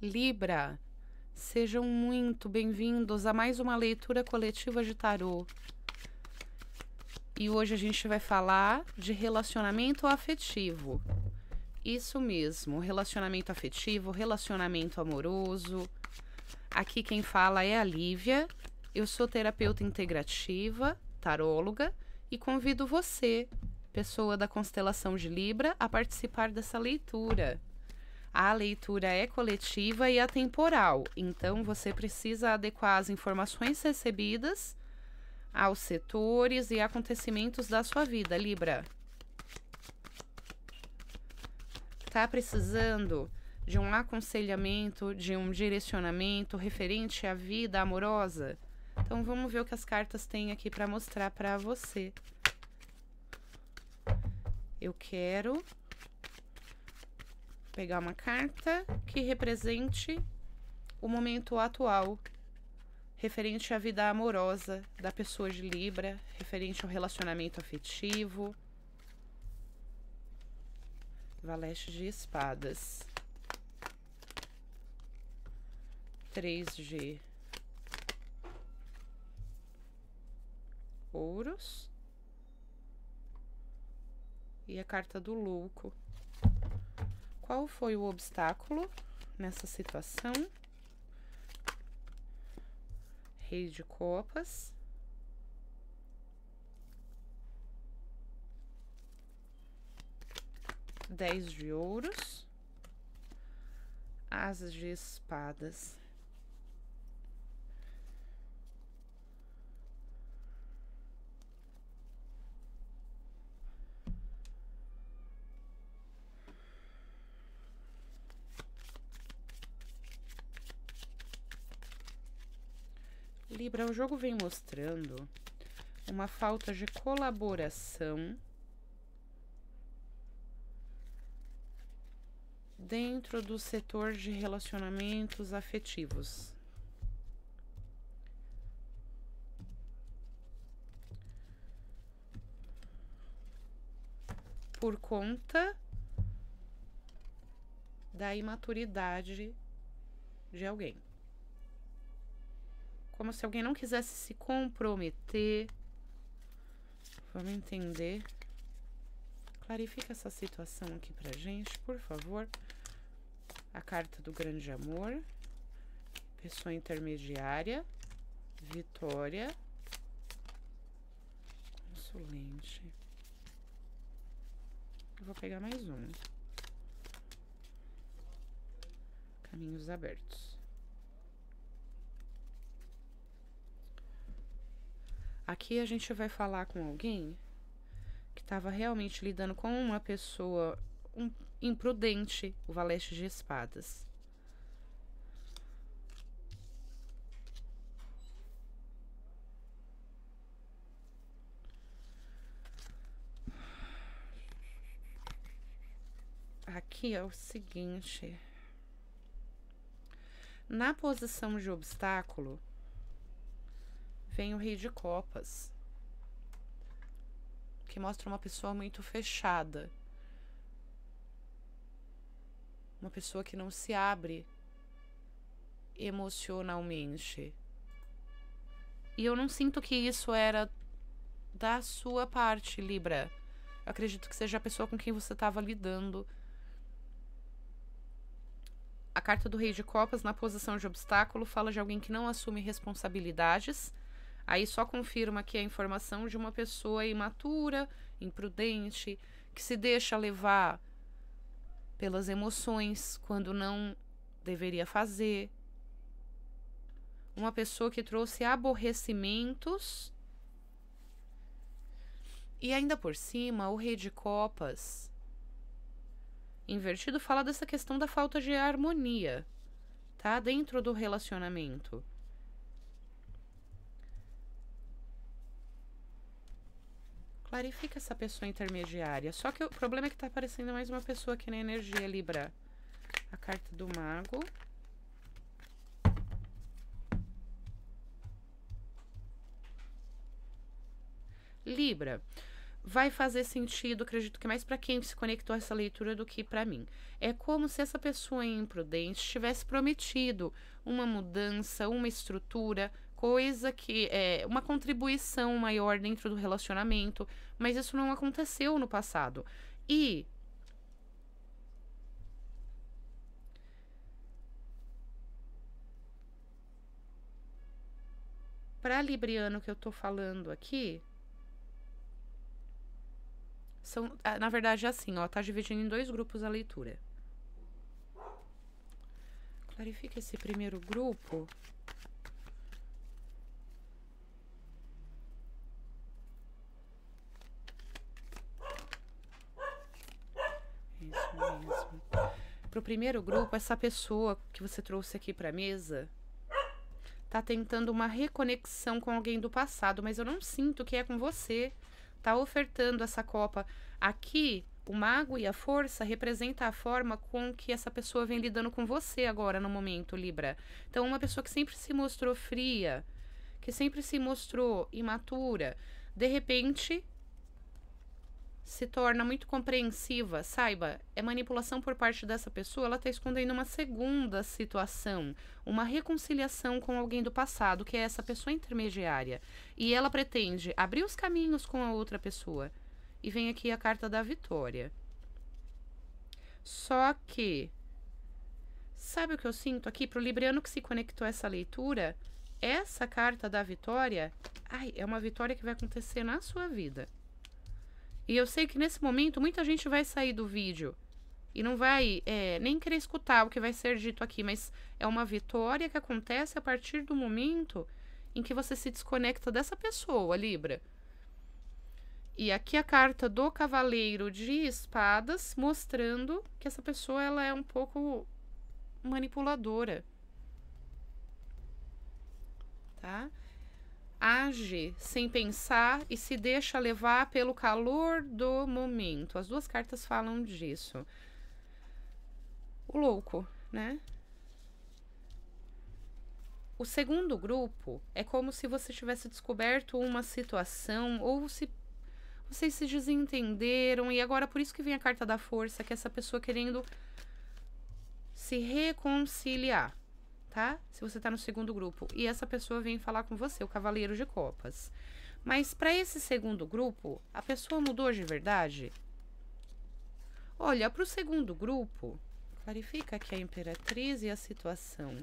Libra, sejam muito bem-vindos a mais uma leitura coletiva de tarô. E hoje a gente vai falar de relacionamento afetivo. Isso mesmo, relacionamento afetivo, relacionamento amoroso. Aqui quem fala é a Lívia. Eu sou terapeuta integrativa, taróloga e convido você, pessoa da constelação de Libra, a participar dessa leitura. A leitura é coletiva e atemporal, então você precisa adequar as informações recebidas aos setores e acontecimentos da sua vida, Libra. Tá precisando de um aconselhamento, de um direcionamento referente à vida amorosa? Então vamos ver o que as cartas têm aqui para mostrar para você. Eu quero pegar uma carta que represente o momento atual referente à vida amorosa da pessoa de Libra, referente ao relacionamento afetivo. Valete de espadas. 3 de ouros. E a carta do louco qual foi o obstáculo nessa situação? Rei de copas. Dez de ouros. Asas de espadas. Libra, o é jogo vem mostrando uma falta de colaboração dentro do setor de relacionamentos afetivos. Por conta da imaturidade de alguém. Como se alguém não quisesse se comprometer. Vamos entender. Clarifica essa situação aqui pra gente, por favor. A carta do grande amor. Pessoa intermediária. Vitória. Consulente. Eu vou pegar mais um. Caminhos abertos. Aqui a gente vai falar com alguém que estava realmente lidando com uma pessoa um, imprudente, o valete de espadas. Aqui é o seguinte. Na posição de obstáculo, vem o Rei de Copas, que mostra uma pessoa muito fechada. Uma pessoa que não se abre emocionalmente. E eu não sinto que isso era da sua parte, Libra. Eu acredito que seja a pessoa com quem você estava lidando. A carta do Rei de Copas, na posição de obstáculo, fala de alguém que não assume responsabilidades Aí só confirma que é informação de uma pessoa imatura, imprudente, que se deixa levar pelas emoções quando não deveria fazer. Uma pessoa que trouxe aborrecimentos. E ainda por cima, o Rei de Copas invertido fala dessa questão da falta de harmonia, tá? Dentro do relacionamento. Clarifica essa pessoa intermediária. Só que o problema é que tá aparecendo mais uma pessoa aqui na energia, Libra. A carta do mago. Libra vai fazer sentido, acredito que mais para quem se conectou a essa leitura do que para mim. É como se essa pessoa imprudente tivesse prometido uma mudança, uma estrutura, coisa que é uma contribuição maior dentro do relacionamento, mas isso não aconteceu no passado. E para libriano que eu tô falando aqui, são, ah, na verdade é assim, ó, tá dividindo em dois grupos a leitura. Clarifica esse primeiro grupo primeiro grupo, essa pessoa que você trouxe aqui para mesa tá tentando uma reconexão com alguém do passado, mas eu não sinto que é com você. Tá ofertando essa copa aqui, o mago e a força representa a forma com que essa pessoa vem lidando com você agora no momento, Libra. Então, uma pessoa que sempre se mostrou fria, que sempre se mostrou imatura, de repente se torna muito compreensiva, saiba, é manipulação por parte dessa pessoa, ela está escondendo uma segunda situação, uma reconciliação com alguém do passado, que é essa pessoa intermediária. E ela pretende abrir os caminhos com a outra pessoa. E vem aqui a carta da vitória. Só que, sabe o que eu sinto aqui? Para o Libriano que se conectou a essa leitura, essa carta da vitória, ai, é uma vitória que vai acontecer na sua vida e eu sei que nesse momento muita gente vai sair do vídeo e não vai é, nem querer escutar o que vai ser dito aqui, mas é uma vitória que acontece a partir do momento em que você se desconecta dessa pessoa, Libra. E aqui a carta do Cavaleiro de Espadas mostrando que essa pessoa ela é um pouco manipuladora. Tá? age sem pensar e se deixa levar pelo calor do momento. As duas cartas falam disso. O louco, né? O segundo grupo é como se você tivesse descoberto uma situação ou se vocês se desentenderam e agora por isso que vem a carta da força, que é essa pessoa querendo se reconciliar tá? Se você tá no segundo grupo. E essa pessoa vem falar com você, o cavaleiro de copas. Mas para esse segundo grupo, a pessoa mudou de verdade? Olha, para o segundo grupo, clarifica aqui a imperatriz e a situação.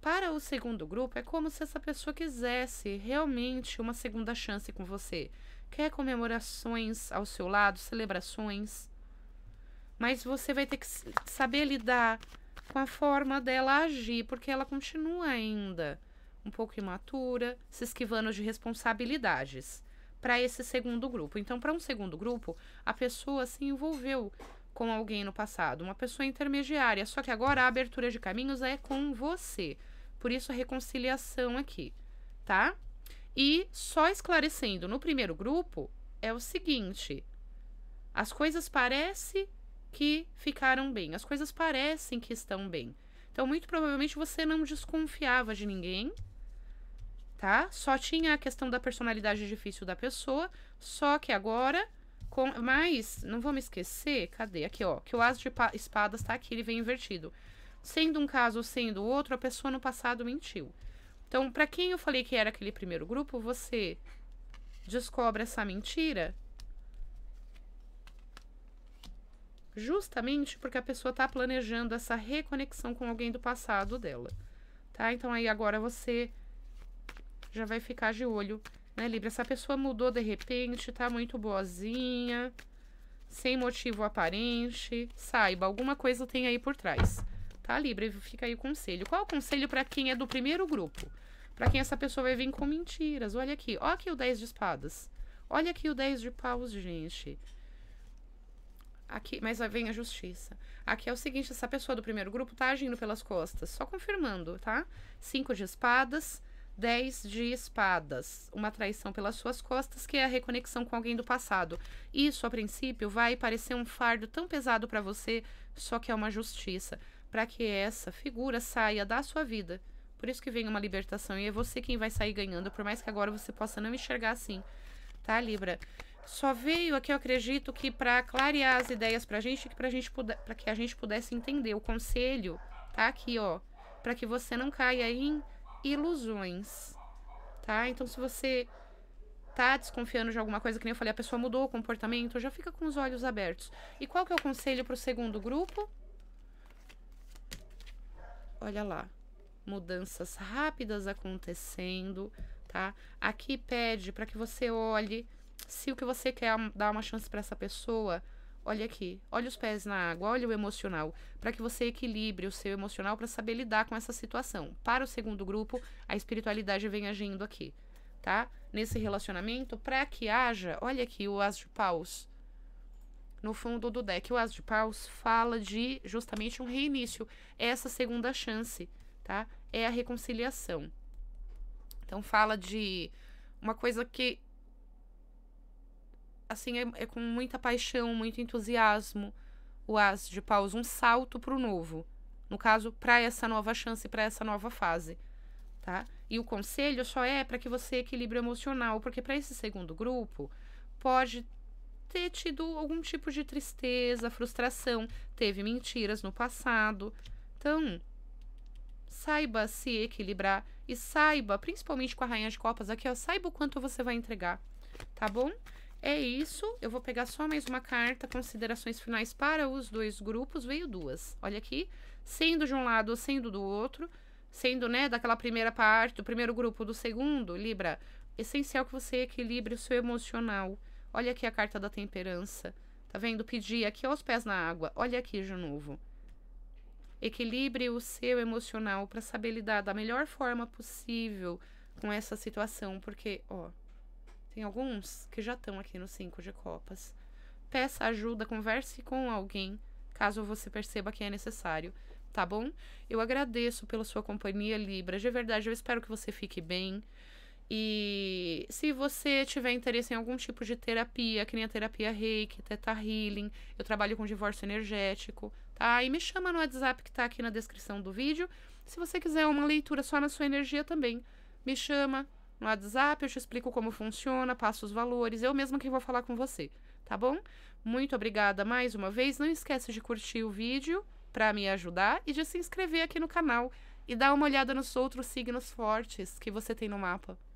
Para o segundo grupo, é como se essa pessoa quisesse realmente uma segunda chance com você. Quer comemorações ao seu lado, celebrações. Mas você vai ter que saber lidar com a forma dela agir, porque ela continua ainda um pouco imatura, se esquivando de responsabilidades para esse segundo grupo. Então, para um segundo grupo, a pessoa se envolveu com alguém no passado, uma pessoa intermediária, só que agora a abertura de caminhos é com você. Por isso a reconciliação aqui, tá? E só esclarecendo, no primeiro grupo é o seguinte: as coisas parecem que ficaram bem. As coisas parecem que estão bem. Então, muito provavelmente você não desconfiava de ninguém, tá? Só tinha a questão da personalidade difícil da pessoa, só que agora com mas não vou me esquecer, cadê? Aqui, ó, que o as de espadas tá aqui, ele vem invertido. Sendo um caso ou sendo outro, a pessoa no passado mentiu. Então, para quem eu falei que era aquele primeiro grupo, você descobre essa mentira justamente porque a pessoa está planejando essa reconexão com alguém do passado dela, tá? Então aí agora você já vai ficar de olho, né, Libra? Essa pessoa mudou de repente, tá muito boazinha, sem motivo aparente, saiba, alguma coisa tem aí por trás, tá, Libra? Fica aí o conselho. Qual é o conselho para quem é do primeiro grupo? Para quem essa pessoa vai vir com mentiras? Olha aqui, olha aqui o 10 de espadas. Olha aqui o 10 de paus, gente. Aqui, mas vem a justiça. Aqui é o seguinte: essa pessoa do primeiro grupo tá agindo pelas costas. Só confirmando, tá? Cinco de espadas, dez de espadas. Uma traição pelas suas costas, que é a reconexão com alguém do passado. Isso, a princípio, vai parecer um fardo tão pesado para você, só que é uma justiça. Para que essa figura saia da sua vida. Por isso que vem uma libertação. E é você quem vai sair ganhando, por mais que agora você possa não enxergar assim. Tá, Libra? só veio aqui, eu acredito que para clarear as ideias para a gente, que pra gente para que a gente pudesse entender o conselho, tá aqui, ó, para que você não caia em ilusões, tá? Então se você tá desconfiando de alguma coisa, que nem eu falei, a pessoa mudou o comportamento, já fica com os olhos abertos. E qual que é o conselho para o segundo grupo? Olha lá, mudanças rápidas acontecendo, tá? Aqui pede para que você olhe se o que você quer dar uma chance para essa pessoa, olha aqui, olha os pés na água, olha o emocional, para que você equilibre o seu emocional para saber lidar com essa situação. Para o segundo grupo, a espiritualidade vem agindo aqui, tá? Nesse relacionamento, para que haja, olha aqui o as de paus. No fundo do deck, o as de paus fala de justamente um reinício, é essa segunda chance, tá? É a reconciliação. Então fala de uma coisa que assim, é, é, com muita paixão, muito entusiasmo o as de paus, um salto para o novo. No caso, para essa nova chance, para essa nova fase, tá? E o conselho só é para que você equilibre emocional, porque para esse segundo grupo pode ter tido algum tipo de tristeza, frustração, teve mentiras no passado. Então, saiba se equilibrar e saiba, principalmente com a rainha de copas aqui, ó, saiba o quanto você vai entregar, tá bom? É isso, eu vou pegar só mais uma carta, considerações finais para os dois grupos, veio duas. Olha aqui, sendo de um lado ou sendo do outro, sendo, né, daquela primeira parte, do primeiro grupo, do segundo, Libra, essencial que você equilibre o seu emocional. Olha aqui a carta da temperança. Tá vendo? Pedir aqui aos pés na água. Olha aqui de novo. Equilibre o seu emocional para saber lidar da melhor forma possível com essa situação, porque, ó, tem alguns que já estão aqui no 5 de copas. Peça ajuda, converse com alguém, caso você perceba que é necessário, tá bom? Eu agradeço pela sua companhia, Libra. De verdade, eu espero que você fique bem. E se você tiver interesse em algum tipo de terapia, que nem a terapia reiki, teta healing, eu trabalho com divórcio energético, tá? E me chama no WhatsApp que tá aqui na descrição do vídeo. Se você quiser uma leitura só na sua energia também, me chama no WhatsApp, eu te explico como funciona, passo os valores, eu mesma que vou falar com você, tá bom? Muito obrigada mais uma vez. Não esquece de curtir o vídeo para me ajudar e de se inscrever aqui no canal e dar uma olhada nos outros signos fortes que você tem no mapa.